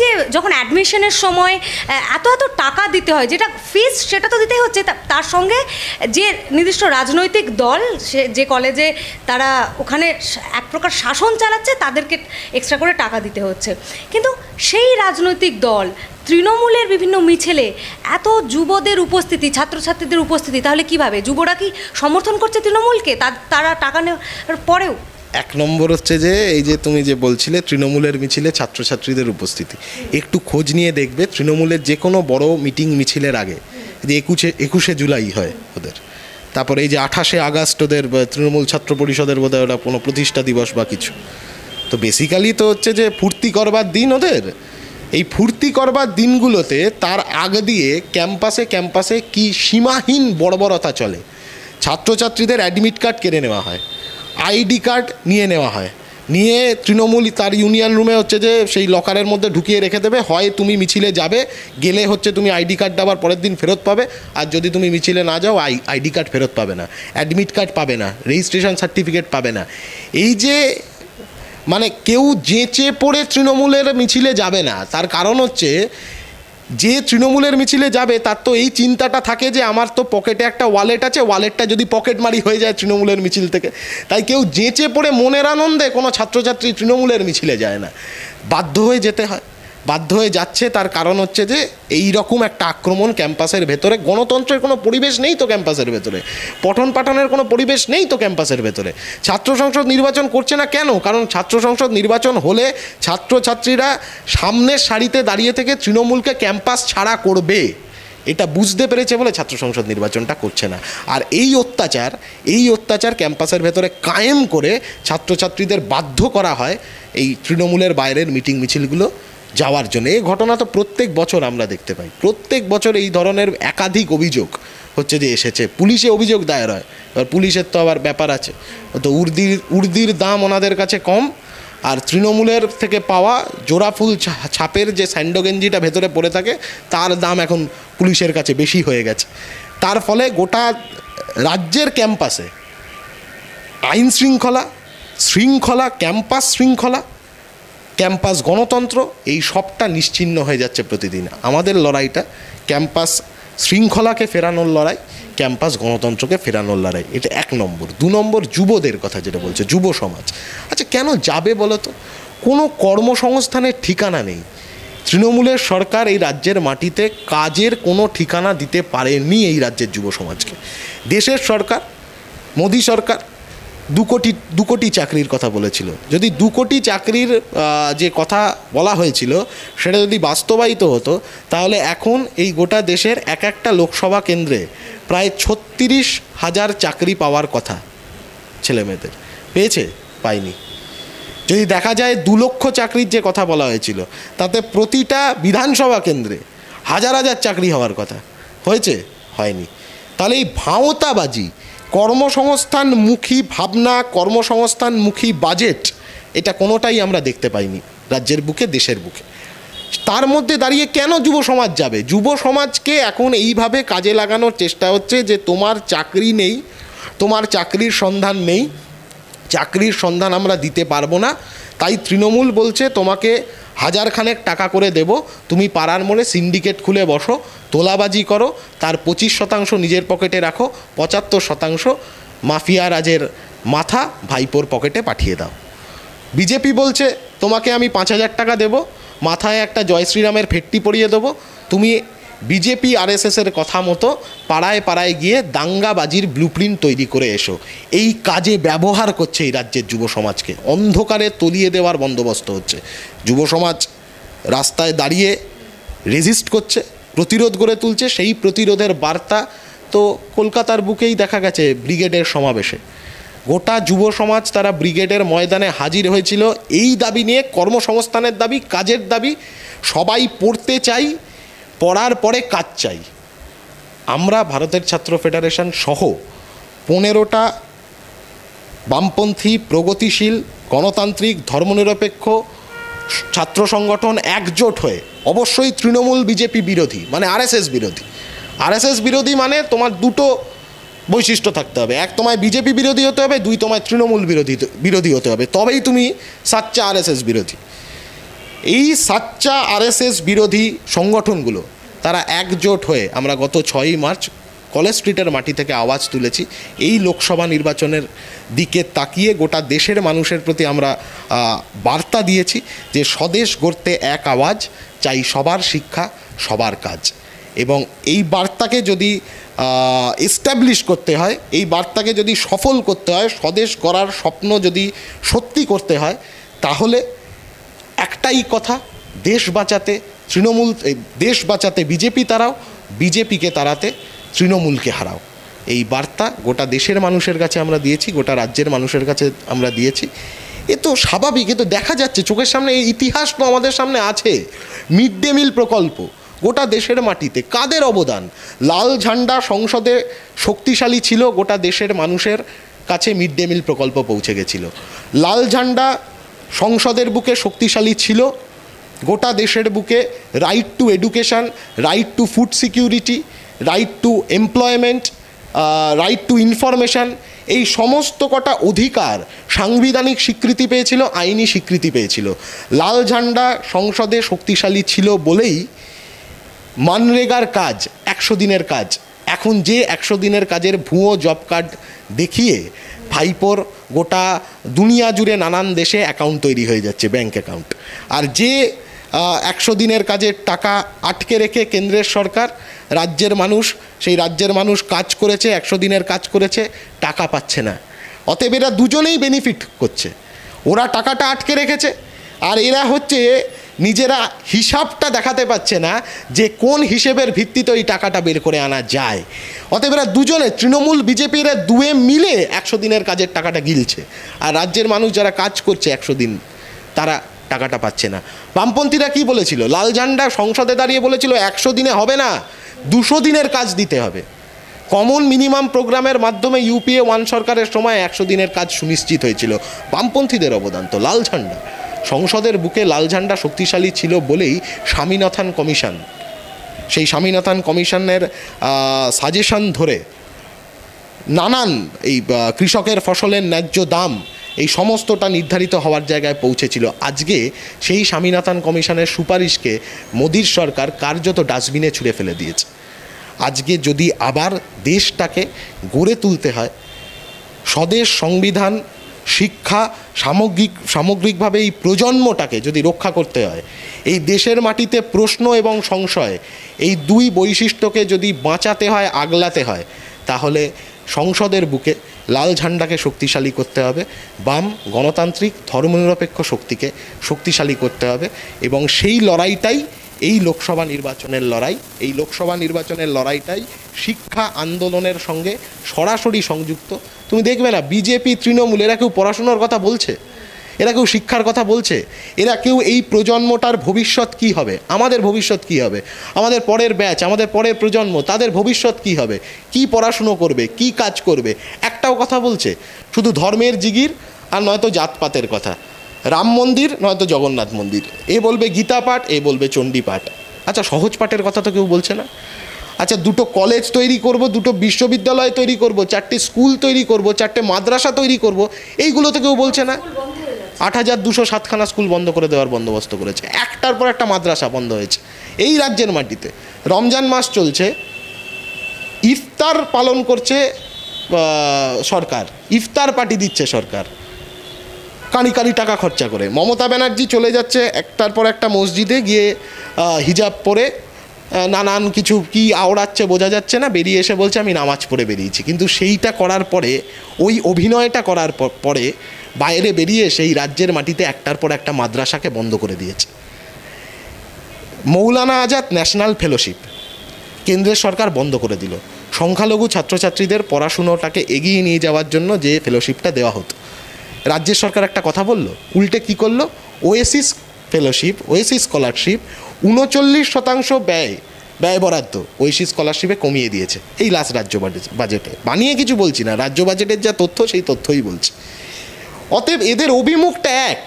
যে যখন অ্যাডমিশনের সময় এত এত টাকা দিতে হয় যেটা ফিস সেটা তো দিতেই হচ্ছে তার সঙ্গে যে নির্দিষ্ট রাজনৈতিক দল সে যে কলেজে তারা ওখানে এক প্রকার শাসন চালাচ্ছে তাদেরকে এক্সট্রা করে টাকা দিতে হচ্ছে কিন্তু সেই রাজনৈতিক দল তৃণমূলের বিভিন্ন মিছিলে এত যুবদের উপস্থিতি ছাত্রছাত্রীদের উপস্থিতি তাহলে কিভাবে যুবরা কি সমর্থন করছে তৃণমূলকে তারা টাকা নেওয়ার পরেও এক নম্বর হচ্ছে যে এই যে তুমি যে বলছিলে তৃণমূলের মিছিলে ছাত্রছাত্রীদের উপস্থিতি একটু খোঁজ নিয়ে দেখবে তৃণমূলের যে কোনো বড় মিটিং মিছিলের আগে যে একুশে একুশে জুলাই হয় ওদের তারপরে এই যে আঠাশে আগস্ট ওদের তৃণমূল ছাত্র পরিষদের বোধ ওরা কোনো প্রতিষ্ঠা দিবস বা কিছু তো বেসিক্যালি তো হচ্ছে যে ফুর্তি করবার দিন ওদের এই ফুর্তি করবার দিনগুলোতে তার আগ দিয়ে ক্যাম্পাসে ক্যাম্পাসে কি সীমাহীন বর্বরতা চলে ছাত্রছাত্রীদের অ্যাডমিট কার্ড কেড়ে নেওয়া হয় আইডি কার্ড নিয়ে নেওয়া হয় নিয়ে তৃণমূল তার ইউনিয়ন রুমে হচ্ছে যে সেই লকারের মধ্যে ঢুকিয়ে রেখে দেবে হয় তুমি মিছিলে যাবে গেলে হচ্ছে তুমি আইডি কার্ডটা আবার পরের দিন ফেরত পাবে আর যদি তুমি মিছিলে না যাও আই আইডি কার্ড ফেরত পাবে না অ্যাডমিট কার্ড পাবে না রেজিস্ট্রেশন সার্টিফিকেট পাবে না এই যে মানে কেউ যেচে পড়ে তৃণমূলের মিছিলে যাবে না তার কারণ হচ্ছে যে তৃণমূলের মিছিলে যাবে তার তো এই চিন্তাটা থাকে যে আমার তো পকেটে একটা ওয়ালেট আছে ওয়ালেটটা যদি পকেট মারি হয়ে যায় তৃণমূলের মিছিল থেকে তাই কেউ যেঁচে পড়ে মনের আনন্দে কোনো ছাত্রছাত্রী তৃণমূলের মিছিলে যায় না বাধ্য হয়ে যেতে হয় বাধ্য হয়ে যাচ্ছে তার কারণ হচ্ছে যে এই রকম একটা আক্রমণ ক্যাম্পাসের ভেতরে গণতন্ত্রের কোনো পরিবেশ নেই তো ক্যাম্পাসের ভেতরে পঠন পাঠনের কোনো পরিবেশ নেই তো ক্যাম্পাসের ভেতরে ছাত্র সংসদ নির্বাচন করছে না কেন কারণ ছাত্র সংসদ নির্বাচন হলে ছাত্রছাত্রীরা সামনের সারিতে দাঁড়িয়ে থেকে তৃণমূলকে ক্যাম্পাস ছাড়া করবে এটা বুঝতে পেরেছে বলে ছাত্র সংসদ নির্বাচনটা করছে না আর এই অত্যাচার এই অত্যাচার ক্যাম্পাসের ভেতরে কায়েম করে ছাত্রছাত্রীদের বাধ্য করা হয় এই তৃণমূলের বাইরের মিটিং মিছিলগুলো যাওয়ার জন্য এই ঘটনা তো প্রত্যেক বছর আমরা দেখতে পাই প্রত্যেক বছর এই ধরনের একাধিক অভিযোগ হচ্ছে যে এসেছে পুলিশে অভিযোগ দায়ের হয় এবার পুলিশের তো আবার ব্যাপার আছে তো উর্দির উর্দির দাম ওনাদের কাছে কম আর তৃণমূলের থেকে পাওয়া জোড়াফুল ছাপের যে স্যান্ডোগেঞ্জিটা ভেতরে পড়ে থাকে তার দাম এখন পুলিশের কাছে বেশি হয়ে গেছে তার ফলে গোটা রাজ্যের ক্যাম্পাসে আইন শৃঙ্খলা শৃঙ্খলা ক্যাম্পাস শৃঙ্খলা ক্যাম্পাস গণতন্ত্র এই সবটা নিশ্চিন্ন হয়ে যাচ্ছে প্রতিদিন আমাদের লড়াইটা ক্যাম্পাস শৃঙ্খলাকে ফেরানোর লড়াই ক্যাম্পাস গণতন্ত্রকে ফেরানোর লড়াই এটা এক নম্বর দু নম্বর যুবদের কথা যেটা বলছে যুব সমাজ আচ্ছা কেন যাবে বলো তো কোনো কর্মসংস্থানের ঠিকানা নেই তৃণমূলের সরকার এই রাজ্যের মাটিতে কাজের কোনো ঠিকানা দিতে পারেনি এই রাজ্যের যুব সমাজকে দেশের সরকার মোদী সরকার দু কোটি দু কোটি চাকরির কথা বলেছিল যদি দু কোটি চাকরির যে কথা বলা হয়েছিল সেটা যদি বাস্তবায়িত হতো তাহলে এখন এই গোটা দেশের এক একটা লোকসভা কেন্দ্রে প্রায় ছত্রিশ হাজার চাকরি পাওয়ার কথা ছেলেমেয়েদের পেয়েছে পায়নি যদি দেখা যায় দু লক্ষ চাকরির যে কথা বলা হয়েছিল তাতে প্রতিটা বিধানসভা কেন্দ্রে হাজার হাজার চাকরি হওয়ার কথা হয়েছে হয়নি তাহলে এই ভাঁওতাবাজি কর্মসংস্থানমুখী ভাবনা কর্মসংস্থানমুখী বাজেট এটা কোনোটাই আমরা দেখতে পাইনি রাজ্যের বুকে দেশের বুকে তার মধ্যে দাঁড়িয়ে কেন যুব সমাজ যাবে যুব সমাজকে এখন এইভাবে কাজে লাগানোর চেষ্টা হচ্ছে যে তোমার চাকরি নেই তোমার চাকরির সন্ধান নেই চাকরির সন্ধান আমরা দিতে পারবো না তাই তৃণমূল বলছে তোমাকে হাজার খানেক টাকা করে দেব তুমি পাড়ার মোড়ে সিন্ডিকেট খুলে বসো তোলাবাজি করো তার পঁচিশ শতাংশ নিজের পকেটে রাখো পঁচাত্তর শতাংশ মাফিয়া রাজের মাথা ভাইপোর পকেটে পাঠিয়ে দাও বিজেপি বলছে তোমাকে আমি পাঁচ হাজার টাকা দেবো মাথায় একটা জয় শ্রীরামের ফেটটি পরিয়ে দেবো তুমি বিজেপি এর কথা মতো পাড়ায় পাড়ায় গিয়ে দাঙ্গাবাজির ব্লুপ্রিন্ট তৈরি করে এসো এই কাজে ব্যবহার করছে এই রাজ্যের যুব সমাজকে অন্ধকারে তলিয়ে দেওয়ার বন্দোবস্ত হচ্ছে যুব সমাজ রাস্তায় দাঁড়িয়ে রেজিস্ট করছে প্রতিরোধ গড়ে তুলছে সেই প্রতিরোধের বার্তা তো কলকাতার বুকেই দেখা গেছে ব্রিগেডের সমাবেশে গোটা যুব সমাজ তারা ব্রিগেডের ময়দানে হাজির হয়েছিল এই দাবি নিয়ে কর্মসংস্থানের দাবি কাজের দাবি সবাই পড়তে চাই পড়ার পরে কাজ চাই আমরা ভারতের ছাত্র ফেডারেশন সহ পনেরোটা বামপন্থী প্রগতিশীল গণতান্ত্রিক ধর্মনিরপেক্ষ ছাত্র সংগঠন একজোট হয়ে অবশ্যই তৃণমূল বিজেপি বিরোধী মানে আরএসএস বিরোধী আরএসএস বিরোধী মানে তোমার দুটো বৈশিষ্ট্য থাকতে হবে এক তোমায় বিজেপি বিরোধী হতে হবে দুই তোমায় তৃণমূল বিরোধী বিরোধী হতে হবে তবেই তুমি সাচ্চা আরএসএস বিরোধী এই সাচ্চা আরএসএস বিরোধী সংগঠনগুলো তারা একজোট হয়ে আমরা গত ছয়ই মার্চ কলেজ স্ট্রিটের মাটি থেকে আওয়াজ তুলেছি এই লোকসভা নির্বাচনের দিকে তাকিয়ে গোটা দেশের মানুষের প্রতি আমরা বার্তা দিয়েছি যে স্বদেশ গড়তে এক আওয়াজ চাই সবার শিক্ষা সবার কাজ এবং এই বার্তাকে যদি এস্টাবলিশ করতে হয় এই বার্তাকে যদি সফল করতে হয় স্বদেশ করার স্বপ্ন যদি সত্যি করতে হয় তাহলে একটাই কথা দেশ বাঁচাতে তৃণমূল দেশ বাঁচাতে বিজেপি তারাও বিজেপিকে তাড়াতে তৃণমূলকে হারাও এই বার্তা গোটা দেশের মানুষের কাছে আমরা দিয়েছি গোটা রাজ্যের মানুষের কাছে আমরা দিয়েছি এ তো স্বাভাবিক এ তো দেখা যাচ্ছে চোখের সামনে এই ইতিহাস তো আমাদের সামনে আছে মিড ডে মিল প্রকল্প গোটা দেশের মাটিতে কাদের অবদান লাল ঝান্ডা সংসদে শক্তিশালী ছিল গোটা দেশের মানুষের কাছে মিড ডে মিল প্রকল্প পৌঁছে গেছিল লাল ঝান্ডা সংসদের বুকে শক্তিশালী ছিল গোটা দেশের বুকে right to education right to food security right to employment right to information এই সমস্ত কটা অধিকার সাংবিধানিক স্বীকৃতি পেয়েছিল আইনি স্বীকৃতি পেয়েছিল লাল ঝান্ডা সংসদে শক্তিশালী ছিল বলেই মানরেগার কাজ একশো দিনের কাজ এখন যে একশো দিনের কাজের ভুয়ো জব কার্ড দেখিয়ে ভাইপোর গোটা দুনিয়া জুড়ে নানান দেশে অ্যাকাউন্ট তৈরি হয়ে যাচ্ছে ব্যাংক অ্যাকাউন্ট আর যে একশো দিনের কাজের টাকা আটকে রেখে কেন্দ্রের সরকার রাজ্যের মানুষ সেই রাজ্যের মানুষ কাজ করেছে একশো দিনের কাজ করেছে টাকা পাচ্ছে না অতএব এরা দুজনেই বেনিফিট করছে ওরা টাকাটা আটকে রেখেছে আর এরা হচ্ছে নিজেরা হিসাবটা দেখাতে পারছে না যে কোন হিসেবের ভিত্তিতে এই টাকাটা বের করে আনা যায় অতএব এরা দুজনে তৃণমূল বিজেপিরা দুয়ে মিলে একশো দিনের কাজের টাকাটা গিলছে আর রাজ্যের মানুষ যারা কাজ করছে একশো দিন তারা টাকাটা পাচ্ছে না বামপন্থীরা কি বলেছিল লাল ঝান্ডা সংসদে দাঁড়িয়ে বলেছিল একশো দিনে হবে না দুশো দিনের কাজ দিতে হবে কমন মিনিমাম প্রোগ্রামের মাধ্যমে ইউপিএ ওয়ান সরকারের সময় একশো দিনের কাজ সুনিশ্চিত হয়েছিল বামপন্থীদের অবদান তো লাল ঝান্ডা সংসদের বুকে লাল ঝান্ডা শক্তিশালী ছিল বলেই স্বামীনাথন কমিশন সেই স্বামীনাথন কমিশনের সাজেশন ধরে নানান এই কৃষকের ফসলের ন্যায্য দাম এই সমস্তটা নির্ধারিত হওয়ার জায়গায় পৌঁছেছিল আজকে সেই স্বামীনাথন কমিশনের সুপারিশকে মোদির সরকার কার্যত ডাস্টবিনে ছুঁড়ে ফেলে দিয়েছে আজকে যদি আবার দেশটাকে গড়ে তুলতে হয় স্বদেশ সংবিধান শিক্ষা সামগ্রিক সামগ্রিকভাবে এই প্রজন্মটাকে যদি রক্ষা করতে হয় এই দেশের মাটিতে প্রশ্ন এবং সংশয় এই দুই বৈশিষ্ট্যকে যদি বাঁচাতে হয় আগলাতে হয় তাহলে সংসদের বুকে লাল ঝান্ডাকে শক্তিশালী করতে হবে বাম গণতান্ত্রিক ধর্মনিরপেক্ষ শক্তিকে শক্তিশালী করতে হবে এবং সেই লড়াইটাই এই লোকসভা নির্বাচনের লড়াই এই লোকসভা নির্বাচনের লড়াইটাই শিক্ষা আন্দোলনের সঙ্গে সরাসরি সংযুক্ত তুমি দেখবে না বিজেপি তৃণমূল এরা কেউ পড়াশোনার কথা বলছে এরা কেউ শিক্ষার কথা বলছে এরা কেউ এই প্রজন্মটার ভবিষ্যৎ কি হবে আমাদের ভবিষ্যৎ কি হবে আমাদের পরের ব্যাচ আমাদের পরের প্রজন্ম তাদের ভবিষ্যৎ কি হবে কি পড়াশুনো করবে কি কাজ করবে একটাও কথা বলছে শুধু ধর্মের জিগির আর নয়তো জাতপাতের কথা রাম মন্দির নয়তো জগন্নাথ মন্দির এ বলবে গীতা পাঠ এ বলবে চণ্ডী পাঠ আচ্ছা সহজ পাঠের কথা তো কেউ বলছে না আচ্ছা দুটো কলেজ তৈরি করব দুটো বিশ্ববিদ্যালয় তৈরি করব চারটে স্কুল তৈরি করব চারটে মাদ্রাসা তৈরি করব এইগুলো তো কেউ বলছে না আট হাজার দুশো সাতখানা স্কুল বন্ধ করে দেওয়ার বন্দোবস্ত করেছে একটার পর একটা মাদ্রাসা বন্ধ হয়েছে এই রাজ্যের মাটিতে রমজান মাস চলছে ইফতার পালন করছে সরকার ইফতার পার্টি দিচ্ছে সরকার কানি কানি টাকা খরচা করে মমতা ব্যানার্জি চলে যাচ্ছে একটার পর একটা মসজিদে গিয়ে হিজাব পরে নানান কিছু কি আওড়াচ্ছে বোঝা যাচ্ছে না বেরিয়ে এসে বলছে আমি নামাজ পড়ে বেরিয়েছি কিন্তু সেইটা করার পরে ওই অভিনয়টা করার পরে বাইরে বেরিয়ে সেই রাজ্যের মাটিতে একটার পর একটা মাদ্রাসাকে বন্ধ করে দিয়েছে মৌলানা আজাদ ন্যাশনাল ফেলোশিপ কেন্দ্রের সরকার বন্ধ করে দিল সংখ্যালঘু ছাত্রছাত্রীদের পড়াশুনোটাকে এগিয়ে নিয়ে যাওয়ার জন্য যে ফেলোশিপটা দেওয়া হতো রাজ্যের সরকার একটা কথা বলল উল্টে কি করলো ওয়েসিস ফেলোশিপ ওয়েসিস স্কলারশিপ উনচল্লিশ শতাংশ ব্যয় ব্যয় বরাদ্দ ঐশী স্কলারশিপে কমিয়ে দিয়েছে এই লাস্ট রাজ্য বাজেটে বানিয়ে কিছু বলছি না রাজ্য বাজেটের যা তথ্য সেই তথ্যই বলছি অতএব এদের অভিমুখটা এক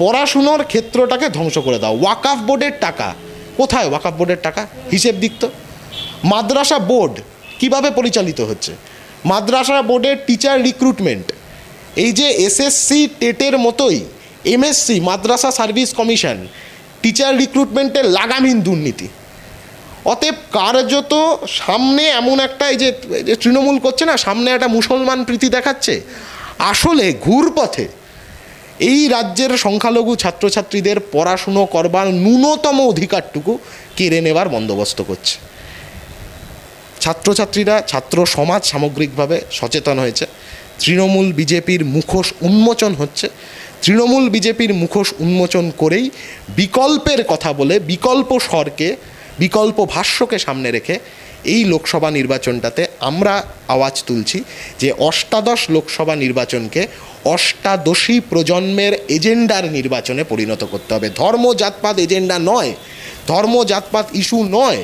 পড়াশুনোর ক্ষেত্রটাকে ধ্বংস করে দাও ওয়াকাফ বোর্ডের টাকা কোথায় ওয়াকাফ বোর্ডের টাকা হিসেব দিকত মাদ্রাসা বোর্ড কিভাবে পরিচালিত হচ্ছে মাদ্রাসা বোর্ডের টিচার রিক্রুটমেন্ট এই যে এসএসসি টেটের মতোই এমএসসি মাদ্রাসা সার্ভিস কমিশন টিচার রিক্রুটমেন্টের লাগামহীন দুর্নীতি অতএব কার্যত সামনে এমন একটা এই যে তৃণমূল করছে না সামনে একটা মুসলমান প্রীতি দেখাচ্ছে আসলে ঘুরপথে এই রাজ্যের সংখ্যালঘু ছাত্রছাত্রীদের পড়াশুনো করবার ন্যূনতম অধিকারটুকু কেড়ে নেবার বন্দোবস্ত করছে ছাত্রছাত্রীরা ছাত্র সমাজ সামগ্রিকভাবে সচেতন হয়েছে তৃণমূল বিজেপির মুখোশ উন্মোচন হচ্ছে তৃণমূল বিজেপির মুখোশ উন্মোচন করেই বিকল্পের কথা বলে বিকল্প স্বরকে বিকল্প ভাষ্যকে সামনে রেখে এই লোকসভা নির্বাচনটাতে আমরা আওয়াজ তুলছি যে অষ্টাদশ লোকসভা নির্বাচনকে অষ্টাদশী প্রজন্মের এজেন্ডার নির্বাচনে পরিণত করতে হবে ধর্ম জাতপাত এজেন্ডা নয় ধর্ম জাতপাত ইস্যু নয়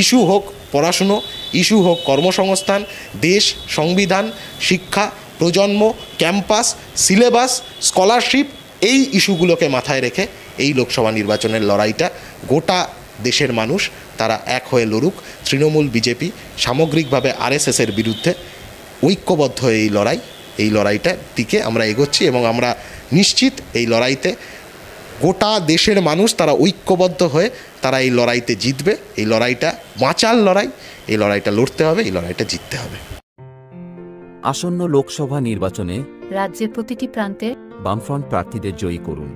ইস্যু হোক পড়াশুনো ইস্যু হোক কর্মসংস্থান দেশ সংবিধান শিক্ষা প্রজন্ম ক্যাম্পাস সিলেবাস স্কলারশিপ এই ইস্যুগুলোকে মাথায় রেখে এই লোকসভা নির্বাচনের লড়াইটা গোটা দেশের মানুষ তারা এক হয়ে লড়ুক তৃণমূল বিজেপি সামগ্রিকভাবে আরএসএসের বিরুদ্ধে ঐক্যবদ্ধ এই লড়াই এই লড়াইটার দিকে আমরা এগোচ্ছি এবং আমরা নিশ্চিত এই লড়াইতে গোটা দেশের মানুষ তারা ঐক্যবদ্ধ হয়ে তারা এই লড়াইতে জিতবে এই লড়াইটা বাঁচার লড়াই এই লড়াইটা লড়তে হবে এই লড়াইটা জিততে হবে আসন্ন লোকসভা নির্বাচনে রাজ্যের প্রতিটি প্রান্তে বামফ্রন্ট প্রার্থীদের জয়ী করুন